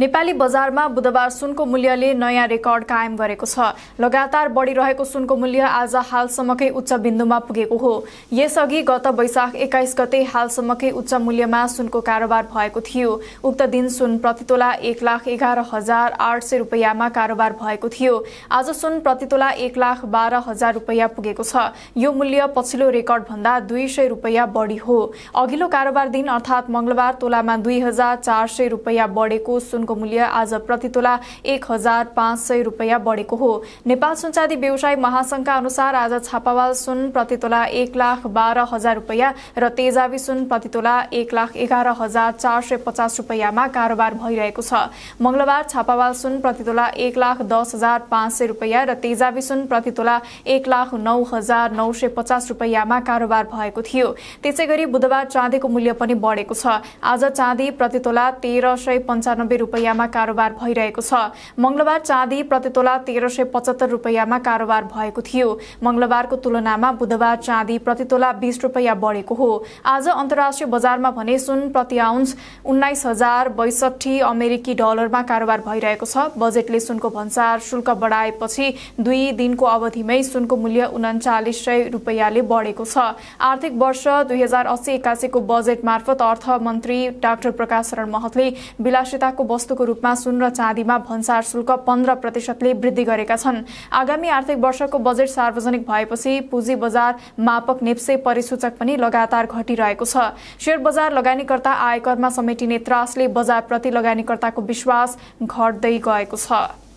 नेपाली बजारमा बुधबार सुनको मूल्यले नयाँ रेकर्ड कायम गरेको छ लगातार बढिरहेको सुनको मूल्य आज हालसम्मकै उच्च बिन्दुमा पुगेको हो यसअघि गत वैशाख एक्काइस गते हालसम्मकै उच्च मूल्यमा सुनको कारोबार भएको थियो उक्त दिन सुन प्रतितोला एक लाख एघार हजार आठ सय रुपियाँमा कारोबार भएको थियो आज सुन प्रतितोला एक लाख बाह्र हजार रुपियाँ पुगेको छ यो मूल्य पछिल्लो रेकर्ड भन्दा दुई सय रुपियाँ बढी हो अघिल्लो कारोबार दिन अर्थात् मंगलबार तोलामा दुई हजार चार सय रुपियाँ बढेको सुन धानको मूल्य आज प्रतितोला एक हजार पाँच सय रुपियाँ बढेको हो नेपाल सुनचाँदी व्यवसाय महासंघका अनुसार आज छापावाल सुन प्रतितोला एक लाख बाह्र हजार रुपियाँ र तेजावी सुन प्रतितोला एक लाख एघार हजार चार सय पचास रुपियाँमा कारोबार भइरहेको छ मंगलबार छापावाल सुन प्रतितोला एक लाख दस हजार पाँच सय रुपियाँ र तेजावी सुन प्रतितोला एक लाख नौ हजार नौ सय पचास रुपियाँमा कारोबार भएको थियो त्यसै गरी बुधबार चाँदीको मूल्य पनि बढेको छ आज चाँदी प्रतितोला तेह्र सय पन्चानब्बे रुपियाँ रुपियाँमा कारोबार भइरहेको छ मङ्गलबार चाँदी प्रतितोला तेह्र सय पचहत्तर रुपियाँमा कारोबार भएको थियो मंगलबारको तुलनामा बुधबार चाँदी प्रतितोला बिस रुपियाँ बढेको हो आज अन्तर्राष्ट्रिय बजारमा भने सुन प्रति आउन्स उन्नाइस हजार बैसठी अमेरिकी डलरमा कारोबार भइरहेको छ बजेटले सुनको भन्सार शुल्क बढाएपछि दुई दिनको अवधिमै सुनको मूल्य उन्चालिस सय रुपियाँले बढेको छ आर्थिक वर्ष दुई हजार अस्सी एक्कासीको बजेट मार्फत अर्थमन्त्री डाक्टर प्रकाश शरण महतले विलासिताको वस्तु वस्तुको रूपमा सुन र चाँदीमा भन्सार शुल्क पन्ध्र प्रतिशतले वृद्धि गरेका छन् आगामी आर्थिक वर्षको बजेट सार्वजनिक भएपछि पुँजी बजार मापक नेप्से परिसूचक पनि लगातार घटिरहेको छ शेयर बजार लगानीकर्ता आयकरमा समेटिने त्रासले बजारप्रति लगानीकर्ताको विश्वास घट्दै गएको छ